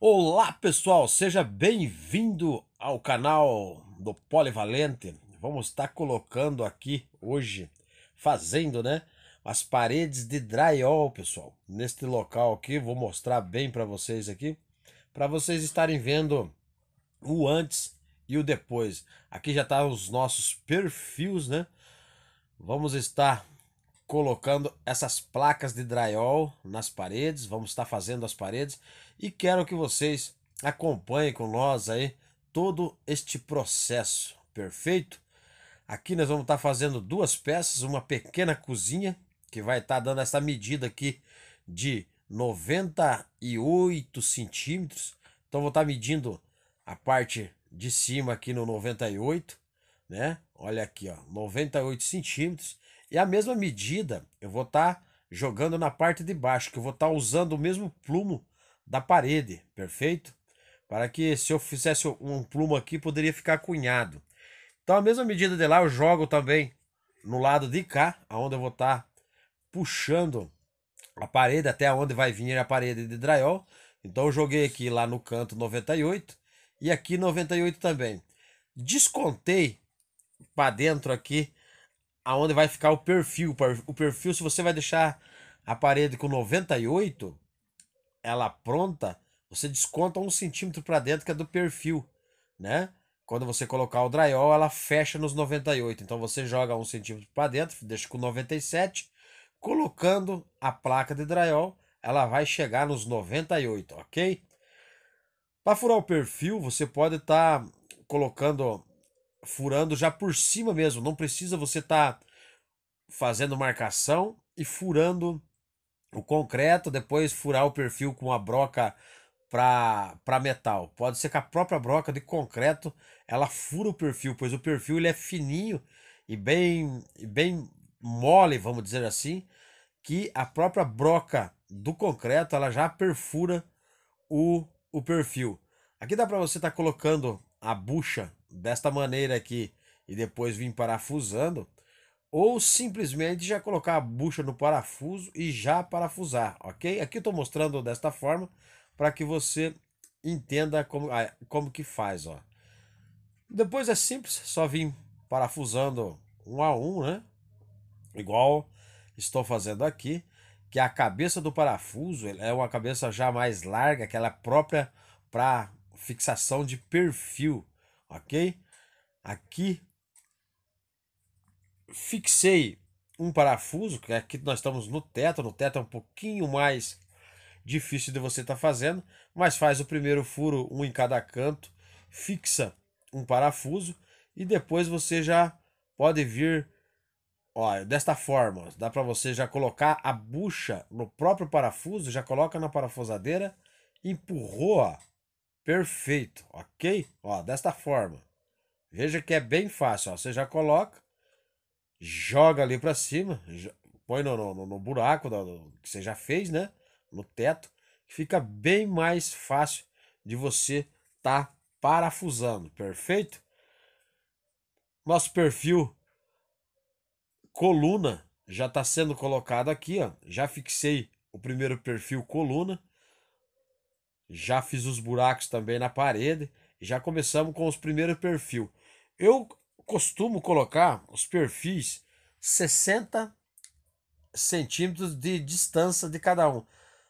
Olá pessoal, seja bem-vindo ao canal do Polivalente. Vamos estar tá colocando aqui hoje, fazendo né, as paredes de drywall, pessoal. Neste local aqui, vou mostrar bem para vocês aqui, para vocês estarem vendo o antes e o depois. Aqui já tá os nossos perfis, né? Vamos estar colocando essas placas de drywall nas paredes, vamos estar fazendo as paredes e quero que vocês acompanhem com nós aí todo este processo, perfeito? Aqui nós vamos estar fazendo duas peças, uma pequena cozinha que vai estar dando essa medida aqui de 98 centímetros, então vou estar medindo a parte de cima aqui no 98, né? Olha aqui, ó, 98 centímetros e a mesma medida eu vou estar tá jogando na parte de baixo, que eu vou estar tá usando o mesmo plumo da parede, perfeito? Para que se eu fizesse um plumo aqui, poderia ficar cunhado. Então a mesma medida de lá eu jogo também no lado de cá, aonde eu vou estar tá puxando a parede até onde vai vir a parede de drywall. Então eu joguei aqui lá no canto 98 e aqui 98 também. Descontei para dentro aqui aonde vai ficar o perfil. O perfil, se você vai deixar a parede com 98, ela pronta, você desconta um centímetro para dentro, que é do perfil, né? Quando você colocar o drywall, ela fecha nos 98. Então você joga um centímetro para dentro, deixa com 97. Colocando a placa de drywall, ela vai chegar nos 98, ok? Para furar o perfil, você pode estar tá colocando furando já por cima mesmo. Não precisa você estar tá fazendo marcação e furando o concreto, depois furar o perfil com a broca para metal. Pode ser que a própria broca de concreto ela fura o perfil, pois o perfil ele é fininho e bem, bem mole, vamos dizer assim, que a própria broca do concreto ela já perfura o, o perfil. Aqui dá para você estar tá colocando a bucha desta maneira aqui e depois vim parafusando, ou simplesmente já colocar a bucha no parafuso e já parafusar, ok? Aqui eu estou mostrando desta forma para que você entenda como, como que faz, ó. Depois é simples, só vim parafusando um a um, né? Igual estou fazendo aqui, que a cabeça do parafuso é uma cabeça já mais larga, que ela é própria para fixação de perfil, ok? Aqui fixei um parafuso, que aqui nós estamos no teto, no teto é um pouquinho mais difícil de você estar tá fazendo, mas faz o primeiro furo, um em cada canto, fixa um parafuso e depois você já pode vir ó, desta forma, dá para você já colocar a bucha no próprio parafuso, já coloca na parafusadeira, empurrou, ó, perfeito ok? Ó, desta forma. Veja que é bem fácil, ó. Você já coloca, joga ali para cima, põe no, no, no buraco que você já fez, né? No teto, fica bem mais fácil de você tá parafusando, perfeito? Nosso perfil coluna já está sendo colocado aqui, ó. Já fixei o primeiro perfil coluna. Já fiz os buracos também na parede. Já começamos com os primeiros perfis. Eu costumo colocar os perfis 60 centímetros de distância de cada um.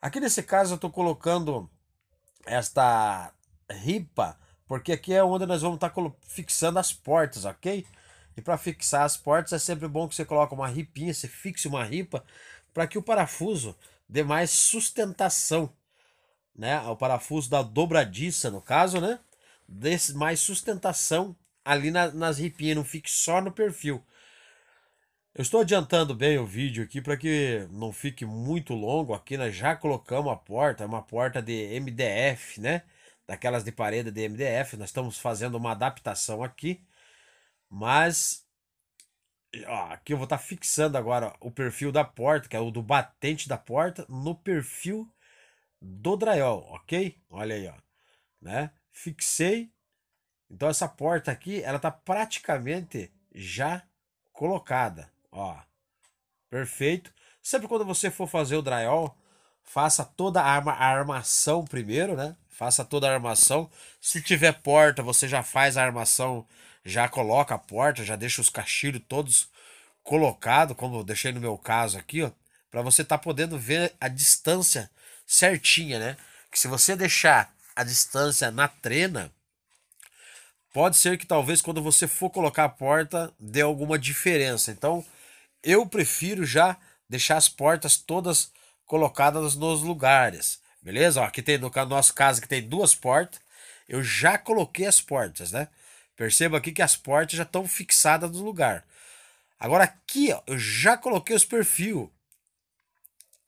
Aqui nesse caso eu estou colocando esta ripa, porque aqui é onde nós vamos estar tá fixando as portas, ok? E para fixar as portas é sempre bom que você coloque uma ripinha, você fixe uma ripa, para que o parafuso dê mais sustentação, né? O parafuso da dobradiça, no caso, né? desse mais sustentação ali na, nas ripinhas, não fique só no perfil. Eu estou adiantando bem o vídeo aqui para que não fique muito longo. Aqui nós já colocamos a porta, uma porta de MDF, né? Daquelas de parede de MDF. Nós estamos fazendo uma adaptação aqui. Mas ó, aqui eu vou estar tá fixando agora o perfil da porta, que é o do batente da porta, no perfil do drywall, ok? Olha aí, ó, né? fixei. Então essa porta aqui, ela tá praticamente já colocada, ó. Perfeito. Sempre quando você for fazer o drywall, faça toda a, armação primeiro, né? Faça toda a armação. Se tiver porta, você já faz a armação, já coloca a porta, já deixa os cachilhos todos colocado, como eu deixei no meu caso aqui, ó, para você tá podendo ver a distância certinha, né? Que se você deixar a distância na trena, pode ser que talvez quando você for colocar a porta dê alguma diferença. Então, eu prefiro já deixar as portas todas colocadas nos lugares, beleza? Ó, aqui tem no nosso caso que tem duas portas, eu já coloquei as portas, né? Perceba aqui que as portas já estão fixadas no lugar. Agora aqui, ó, eu já coloquei os perfil.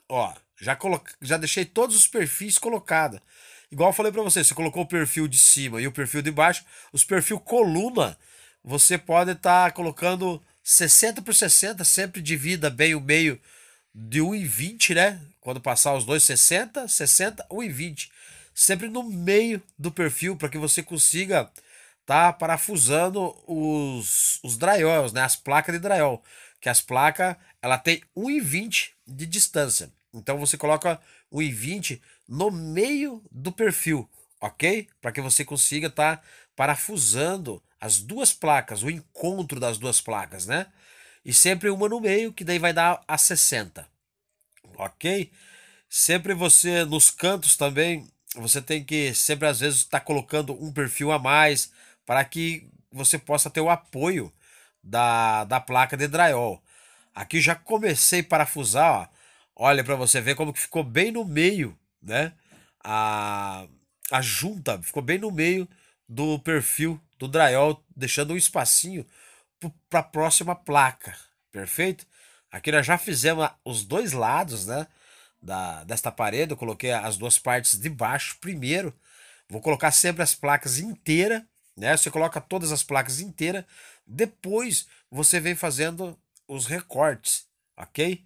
Ó, já coloquei, já deixei todos os perfis colocados. Igual eu falei para você, você colocou o perfil de cima e o perfil de baixo, os perfil coluna, você pode estar tá colocando 60 por 60, sempre divida bem o meio de 1,20, né? Quando passar os dois, 60, 60, 1,20. Sempre no meio do perfil, para que você consiga tá parafusando os, os drywalls, né? As placas de drywall. Que as placas, ela tem 1,20 de distância. Então você coloca o i20 no meio do perfil, ok? Para que você consiga estar tá parafusando as duas placas, o encontro das duas placas, né? E sempre uma no meio, que daí vai dar a 60, ok? Sempre você, nos cantos também, você tem que sempre às vezes estar tá colocando um perfil a mais para que você possa ter o apoio da, da placa de drywall. Aqui já comecei a parafusar, ó, Olha para você ver como que ficou bem no meio, né? A, a junta ficou bem no meio do perfil do drywall, deixando um espacinho para a próxima placa, perfeito? Aqui nós já fizemos os dois lados, né? Da, desta parede, eu coloquei as duas partes de baixo primeiro. Vou colocar sempre as placas inteiras, né? Você coloca todas as placas inteiras, depois você vem fazendo os recortes, ok?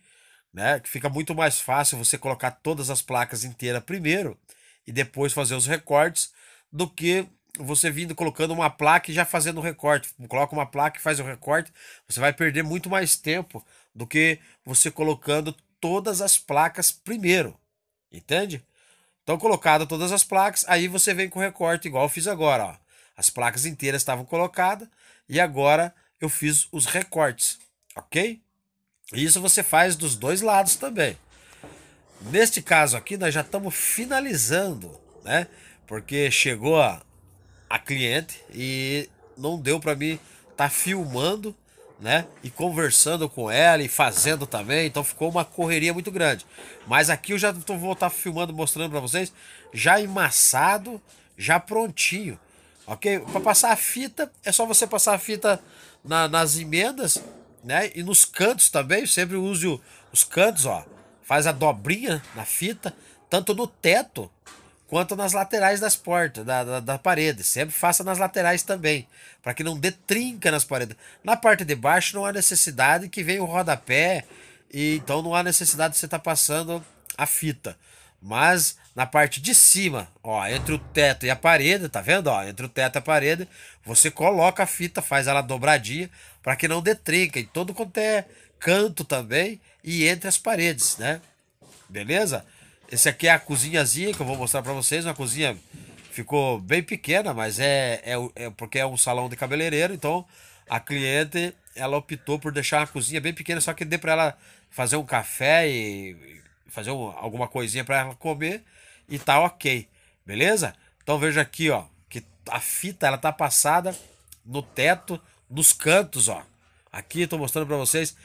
né? Que fica muito mais fácil você colocar todas as placas inteiras primeiro e depois fazer os recortes do que você vindo colocando uma placa e já fazendo o recorte. Coloca uma placa e faz o recorte, você vai perder muito mais tempo do que você colocando todas as placas primeiro. Entende? Então, colocado todas as placas, aí você vem com o recorte, igual eu fiz agora. Ó. As placas inteiras estavam colocadas e agora eu fiz os recortes, ok? Isso você faz dos dois lados também. Neste caso aqui, nós já estamos finalizando, né? Porque chegou a, a cliente e não deu para mim estar tá filmando, né? E conversando com ela e fazendo também. Então ficou uma correria muito grande. Mas aqui eu já tô, vou estar tá filmando, mostrando para vocês, já emassado, já prontinho. Ok? Para passar a fita, é só você passar a fita na, nas emendas né? E nos cantos também, sempre use o, os cantos, ó. Faz a dobrinha na fita, tanto no teto quanto nas laterais das portas, da, da, da parede. Sempre faça nas laterais também, para que não dê trinca nas paredes. Na parte de baixo não há necessidade que venha o rodapé, e então não há necessidade de você estar tá passando a fita. Mas na parte de cima, ó, entre o teto e a parede, tá vendo? Ó, entre o teto e a parede, você coloca a fita, faz ela dobradinha para que não dê trinca em todo quanto é canto também e entre as paredes, né? Beleza? Esse aqui é a cozinhazinha que eu vou mostrar para vocês, uma cozinha ficou bem pequena, mas é, é, é porque é um salão de cabeleireiro, então a cliente ela optou por deixar uma cozinha bem pequena, só que dê para ela fazer um café e fazer alguma coisinha para ela comer e tá ok. Beleza? Então veja aqui, ó, que a fita ela tá passada no teto, nos cantos, ó. Aqui estou mostrando para vocês.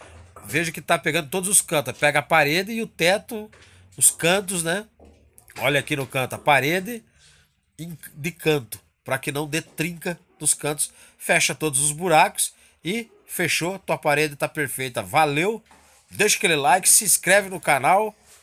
Veja que tá pegando todos os cantos. Pega a parede e o teto, os cantos, né? Olha aqui no canto, a parede de canto, para que não dê trinca nos cantos. Fecha todos os buracos e fechou, tua parede tá perfeita. Valeu. Deixa aquele like, se inscreve no canal